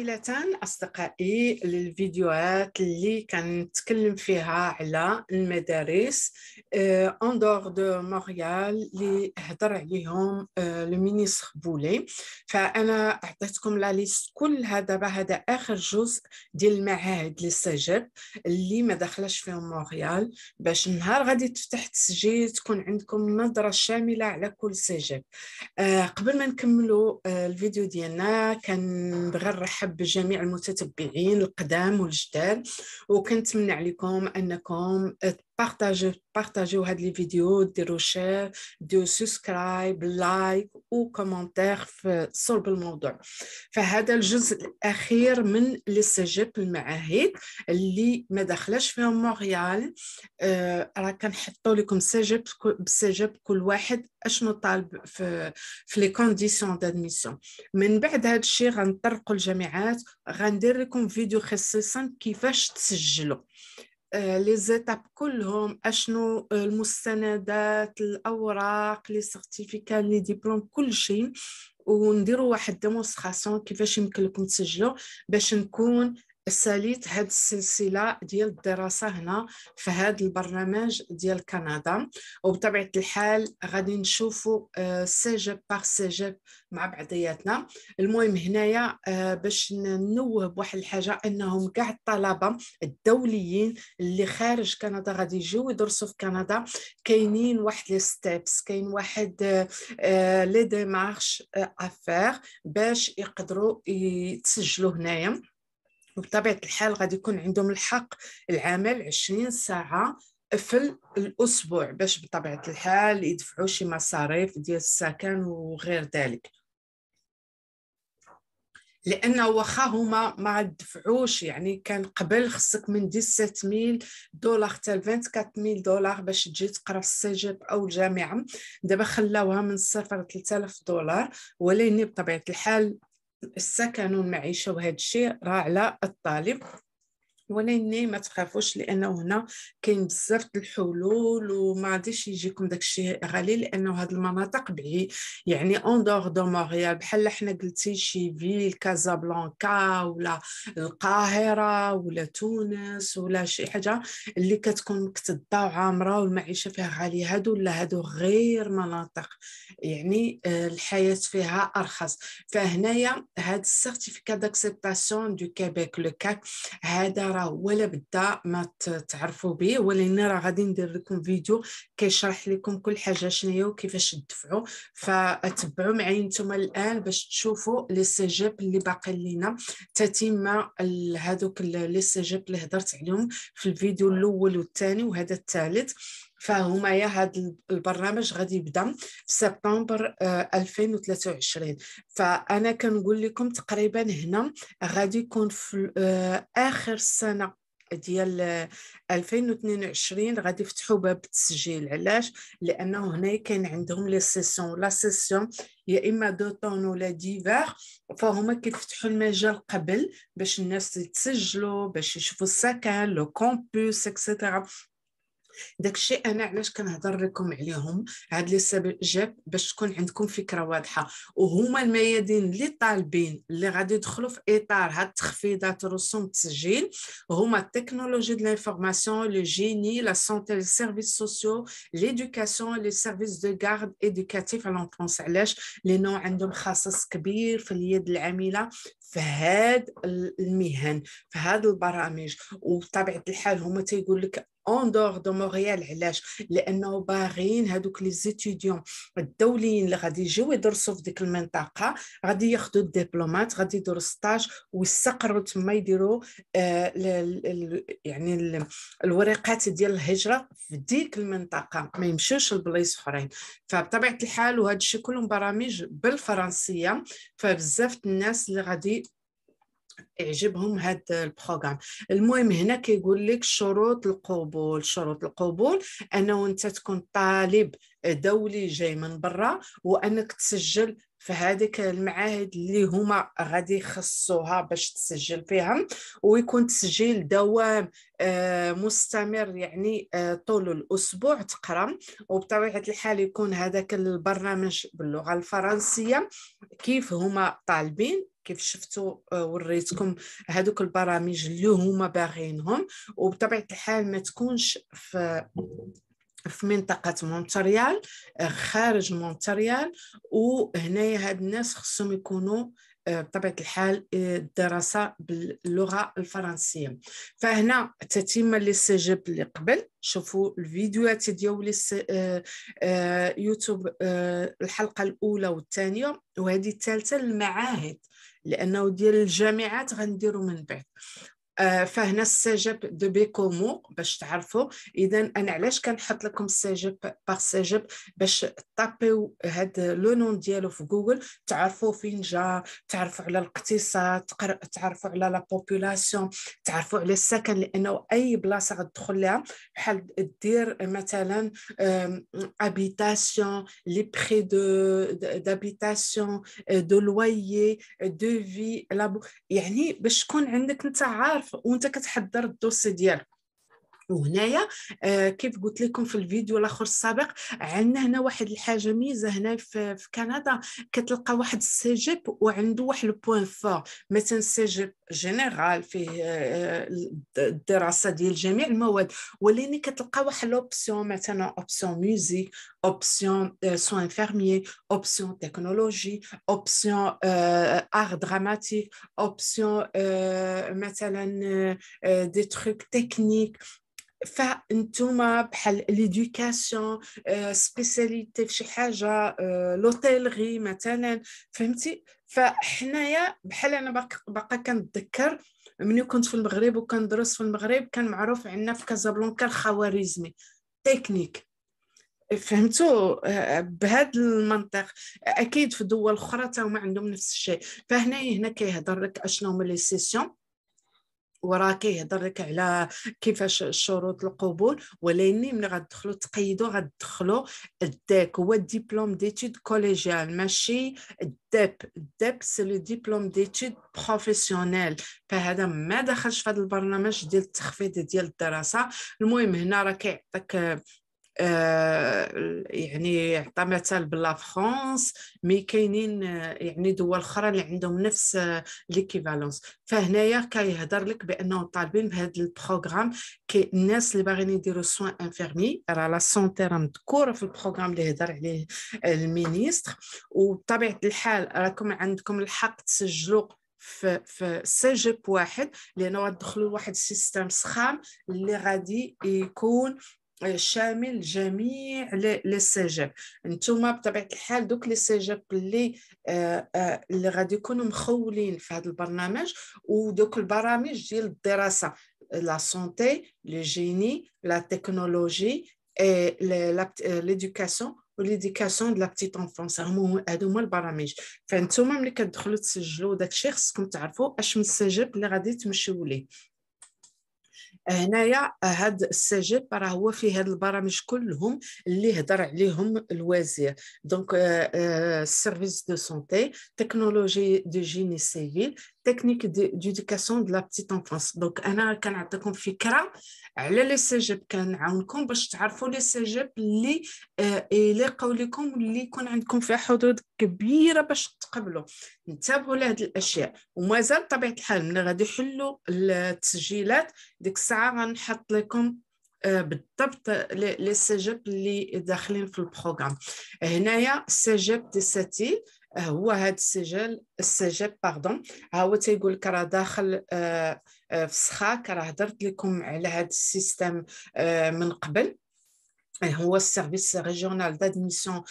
كاملة أصدقائي للفيديوهات اللي كنتكلم فيها على المدارس اون دو مونريال اللي هضر عليهم لو مينيستر بولي فأنا عطيتكم لا ليست كلها دابا هذا آخر جزء ديال المعاهد للسجل اللي ما دخلش فيهم مونريال باش نهار غادي تفتح تسجيل تكون عندكم نظرة شاملة على كل سجل آه، قبل ما نكملوا آه، الفيديو ديالنا كنبغي نرحب بجميع المتتبعين القدام والجداد وكنتمنى عليكم انكم partagez, partagez هاد لي فيديو ديروا شير ديروا سبسكرايب لايك وكومنتير في صلب الموضوع فهذا الجزء الاخير من لي سجاب المعاهد اللي ما دخلش فيهم مونريال آه راه كنحطوا لكم سجاب بسجاب كل واحد اشنو طالب في في لي كونديسيون دادميسيون من بعد هذا الشيء غنطرقوا الجامعات غندير لكم فيديو خصيصا كيفاش تسجلوا آه، ليزيتاب كلهم اشنو آه، المستندات الاوراق لي سيرتيفيكا لي ديبلوم كل شيء ونديروا واحد ديمونستراسيون كيفاش يمكن لكم تسجلوا باش نكون ساليت هاد السلسله ديال الدراسه هنا في هاد البرنامج ديال كندا وبطبيعه الحال غادي نشوفوا آه، سيجب باغ سيجب مع بعضياتنا المهم هنايا آه، باش ننوه بواحد الحاجه انهم كاع الطلبه الدوليين اللي خارج كندا غادي يجيو يدرسوا في كندا كاينين واحد لي ستيبس كاين واحد آه، لي ديمارش افير باش يقدروا يتسجلوا هنايا وبطبيعة الحال غادي يكون عندهم الحق العمل 20 ساعة في الأسبوع باش بطبيعة الحال يدفعوا شي مصاريف ديال السكن وغير ذلك لانه واخا هما ما دفعوش يعني كان قبل خصك من 17000 دولار حتى 24000 دولار باش تجي تقرا في السجب او الجامعه دابا خلاوها من صفر 3000 دولار ولكن بطبيعه الحال السكن والمعيشة وهذا الشيء راه على الطالب ولكن ما تخافوش لانه هنا كاين بزاف الحلول وما غاديش يجيكم داك الشيء غالي لانه هاد المناطق به يعني اون دور دو موريال بحال حنا قلتي شي فيل كازابلانكا ولا القاهره ولا تونس ولا شي حاجه اللي كتكون مكتضه وعامره والمعيشه فيها غاليه هادو ولا هادو غير مناطق يعني آه، الحياه فيها ارخص فهنايا هاد السيرتيفيكا داكسبتاسيون دو كيبيك لو كاك هذا راه ولا بدا ما تعرفوا به ولكن راه غادي ندير لكم فيديو كيشرح لكم كل حاجه شنو وكيفاش تدفعوا فتبعوا معايا نتوما الان باش تشوفوا لي سيجيب اللي باقي لينا تتم هذوك لي سيجيب اللي هضرت عليهم في الفيديو الاول والثاني وهذا الثالث فهما يا هذا البرنامج غادي يبدا في سبتمبر 2023 آه، فانا كنقول لكم تقريبا هنا غادي يكون في آه، اخر سنه ديال 2022 آه، غادي يفتحوا باب التسجيل علاش لانه هنا كاين عندهم لي سيسيون لا سيسيون يا اما دو طون ولا ديفار فهما كيفتحوا المجال قبل باش الناس يتسجلوا باش يشوفوا السكن لو كومبوس اكسيتيرا داك الشيء انا علاش كنهضر لكم عليهم هاد لي سبجيب باش تكون عندكم فكره واضحه وهما الميادين اللي طالبين اللي غادي يدخلوا في اطار هاد التخفيضات الرسوم التسجيل هما التكنولوجي دو لانفورماسيون لو جيني لا سونتي لي سيرفيس سوسيو ليدوكاسيون لي سيرفيس دو غارد ايدوكاتيف على لونفونس علاش لانه عندهم خصص كبير في اليد العامله في هاد المهن في هاد البرامج وبطبيعه الحال هما تيقول لك اون دور دو موريال علاش لانه باغيين هذوك لي زيتيديون الدوليين اللي غادي يجيو يدرسوا في ديك المنطقه غادي ياخذوا الدبلومات غادي يديروا ستاج ويستقروا تما يديروا آه، يعني الورقات ديال الهجره في ديك المنطقه ما يمشوش لبلايص اخرين فبطبيعه الحال وهذا الشيء كلهم برامج بالفرنسيه فبزاف الناس اللي غادي يعجبهم هذا البروغرام المهم هنا كيقول لك شروط القبول شروط القبول انه انت تكون طالب دولي جاي من برا وانك تسجل في هذيك المعاهد اللي هما غادي يخصوها باش تسجل فيهم ويكون تسجيل دوام آه، مستمر يعني آه، طول الاسبوع تقرا وبطبيعه الحال يكون هذاك البرنامج باللغه الفرنسيه كيف هما طالبين كيف شفتوا آه، وريتكم هذوك البرامج اللي هما باغينهم وبطبيعه الحال ما تكونش في في منطقة مونتريال آه، خارج مونتريال وهنايا هاد الناس خصهم يكونوا آه، بطبيعه الحال الدراسه آه، باللغه الفرنسيه فهنا تتم سجب اللي قبل شوفوا الفيديوهات ديال آه، يوتيوب الحلقه الاولى والثانيه وهذه الثالثه المعاهد لانه ديال الجامعات غنديروا من بعد آه، فهنا السجب دو بي كومو باش تعرفوا اذا انا علاش كنحط لكم السجب باغ سجب باش طابيو هاد لو نون ديالو في جوجل تعرفوا فين جا تعرفوا على الاقتصاد تعرفوا على لا بوبولاسيون تعرفوا على السكن لانه اي بلاصه غتدخل لها بحال دير مثلا ابيتاسيون لي بري دو d'habitation دو آه، loyer دو آه، في يعني باش تكون عندك انت عارف وانت كتحضر الدوسي ديالك وهنايا آه، كيف قلت لكم في الفيديو الاخر السابق عندنا هنا واحد الحاجه ميزه هنا في, في كندا كتلقى واحد السيجيب وعنده واحد البوان فور مثلا السيجيب جينيرال فيه آه، آه، الدراسه ديال جميع المواد ولكن كتلقى واحد لوبسيون مثلا اوبسيون ميوزيك اوبسيون سو انفيرميي اوبسيون تكنولوجي اوبسيون ار دراماتيك اوبسيون مثلا دي تروك تكنيك فانتوما بحال ليدوكاسيون سبيسياليتي فشي حاجه لوتيلغي مثلا فهمتي فحنايا بحال انا باقا كنتذكر ملي كنت في المغرب وكندرس في المغرب كان معروف عندنا في كازابلانكا الخوارزمي تكنيك فهمتوا بهذا المنطق اكيد في دول اخرى تا هما عندهم نفس الشيء فهنا هنا كيهضر لك اشنو هما لي سيسيون وراك كيهضر لك على كيفاش شروط القبول ولاني ملي غتدخلوا تقيدوا غتدخلوا الداك هو الدبلوم ديتود كوليجيال ماشي الدب الدب سي لو ديبلوم ديتود بروفيسيونيل فهذا ما دخلش في هذا البرنامج ديال التخفيض ديال الدراسه المهم هنا راه كيعطيك آه، يعني عطى مثال بلا فرانس مي كاينين آه، يعني دول اخرى اللي عندهم نفس ليكيفالونس آه، فهنايا كيهضر لك بانهم طالبين بهذا البروغرام كي الناس اللي باغيين يديروا سوان انفيرمي راه لا سونتي راه مذكوره في البروغرام اللي هضر عليه المينيستر وبطبيعه الحال راكم عندكم الحق تسجلوا في في سجب واحد لانه غادخلوا لواحد السيستم سخام اللي غادي يكون شامل جميع لي سيجاب نتوما بطبيعه الحال دوك لي سيجاب اللي آه، آه، اللي غادي يكونوا مخولين في هذا البرنامج ودوك البرامج ديال الدراسه لا سونتي لي جيني لا تكنولوجي آه، ليدوكاسيون وليديكاسيون دو لا بتيت انفونس هادو هما البرامج فانتوما ملي كتدخلوا تسجلوا داكشي خصكم تعرفوا اش من السجاب اللي غادي تمشيو ليه هنايا هاد السجل راه هو في هاد البرامج كلهم اللي هضر عليهم الوزير دونك السيرفيس دو سونتي تكنولوجي دو جيني سيفيل تكنيك ديديكاسيون دو لا بتيت انفونس دونك انا كنعطيكم فكره على لي سيجيب كنعاونكم باش تعرفوا لي سيجيب اللي آه، يلاقاو لكم اللي يكون عندكم فيها حدود كبيره باش تقبلوا انتبهوا لهاد الاشياء ومازال بطبيعه الحال ملي غادي يحلوا التسجيلات ديك الساعه غنحط لكم آه، بالضبط لي سيجيب اللي داخلين في البروغرام هنايا سيجيب دي ساتيل آه، هو هذا السجل السجل باردون ها هو تيقول لك راه داخل آه، آه، في سخاك راه هضرت لكم على هذا السيستم من قبل هو السيرفيس ريجيونال دادميسيون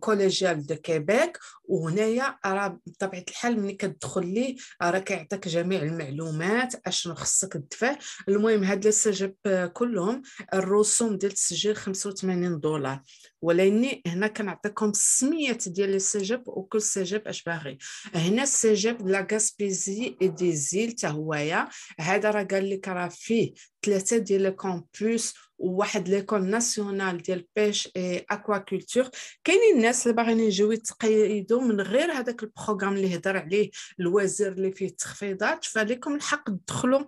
كوليجيال دو كيبيك وهنايا راه بطبيعه الحال ملي كتدخل ليه آه، راه كيعطيك جميع المعلومات اشنو خصك تدفع المهم هاد السجب آه، كلهم الرسوم ديال التسجيل 85 دولار ولاني هنا كنعطيكم السميات ديال السجب وكل سجب اش باغي هنا السجب لا غاسبيزي اي ديزيل تا هويا هذا راه قال لك راه فيه ثلاثه ديال الكامبوس وواحد ليكول ناسيونال ديال بيش اي اكواكولتور كاينين الناس اللي باغيين يجيو يتقيدوا من غير هذاك البروغرام اللي هضر عليه الوزير اللي فيه التخفيضات فليكم الحق تدخلوا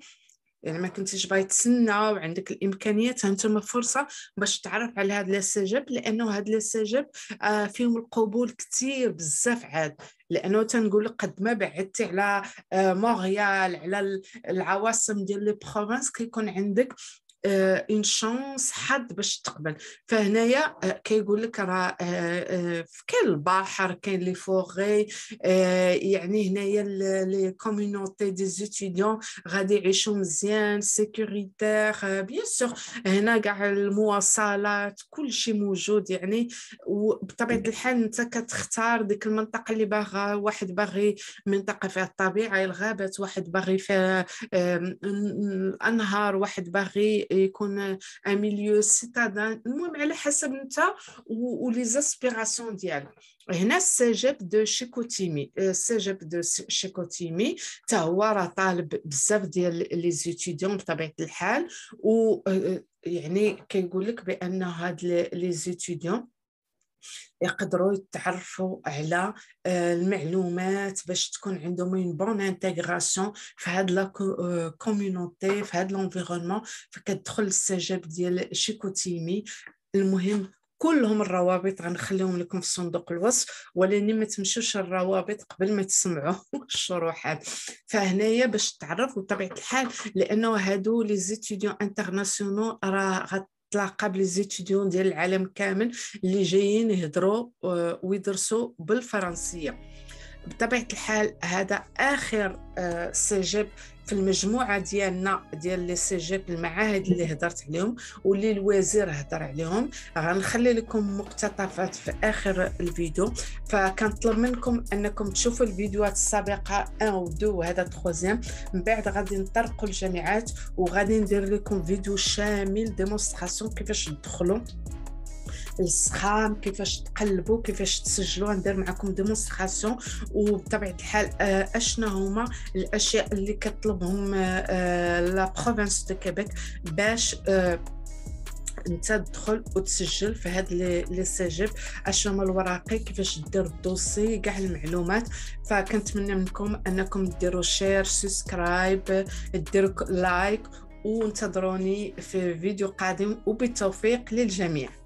يعني ما كنتيش باغي تسنى وعندك الامكانيات هانتوما فرصه باش تعرف على هاد لي سجب لانه هاد لي سجب آه فيهم القبول كثير بزاف عاد لانه تنقول قد ما بعدتي على آه مونريال على العواصم ديال لي بروفانس كيكون عندك اون آه، شونس حد باش تقبل فهنايا آه، كيقول لك راه آه، كاين البحر كاين لي فوغي يعني هنايا لي كوميونيتي دي زيتيديون غادي يعيشوا مزيان سيكوريتير بيان سور هنا كاع المواصلات كل شيء موجود يعني وبطبيعه الحال انت كتختار ديك المنطقه اللي باغا واحد باغي منطقه فيها الطبيعه الغابات واحد باغي فيها الانهار واحد باغي يكون ان ميليو سيتادان المهم على حسب انت ولي زاسبيراسيون ديالك هنا السجب دو شيكوتيمي السجب دو شيكوتيمي حتى هو راه طالب بزاف ديال لي زيتيديون بطبيعه الحال و يعني كيقول لك بان هاد لي زيتيديون يقدروا يتعرفوا على آه، المعلومات باش تكون عندهم اون بون انتغراسيون في هاد لا كوميونيتي آه، في هاد لونفيرونمون فكتدخل السجاب ديال شيكوتيمي المهم كلهم الروابط غنخليهم لكم في صندوق الوصف ولاني ما تمشوش الروابط قبل ما تسمعوا الشروحات فهنايا باش تعرف وطبيعه الحال لانه هادو لي زيتيديون انترناسيونال راه تلاقى بالزيتيديون ديال العالم كامل اللي جايين يهضروا آه، ويدرسوا بالفرنسيه بطبيعه الحال هذا اخر آه، سجب في المجموعه ديالنا ديال لي سي في المعاهد اللي هضرت عليهم واللي الوزير هضر عليهم غنخلي لكم مقتطفات في اخر الفيديو فكنطلب منكم انكم تشوفوا الفيديوهات السابقه 1 و 2 وهذا تخوزيام من بعد غادي نطرقوا الجامعات وغادي ندير لكم فيديو شامل ديمونستراسيون كيفاش تدخلوا السخام كيفاش تقلبوا كيفاش تسجلوا غندير معكم ديمونستراسيون وبطبيعه الحال آه، اشنا هما الاشياء اللي كطلبهم آه، آه، لا بروفينس دو كيبيك باش انت تدخل وتسجل في هاد لي سجل اشنو الوراقي كيفاش دير الدوسي كاع المعلومات فكنتمنى منكم انكم ديروا شير سبسكرايب ديروا لايك وانتظروني في فيديو قادم وبالتوفيق للجميع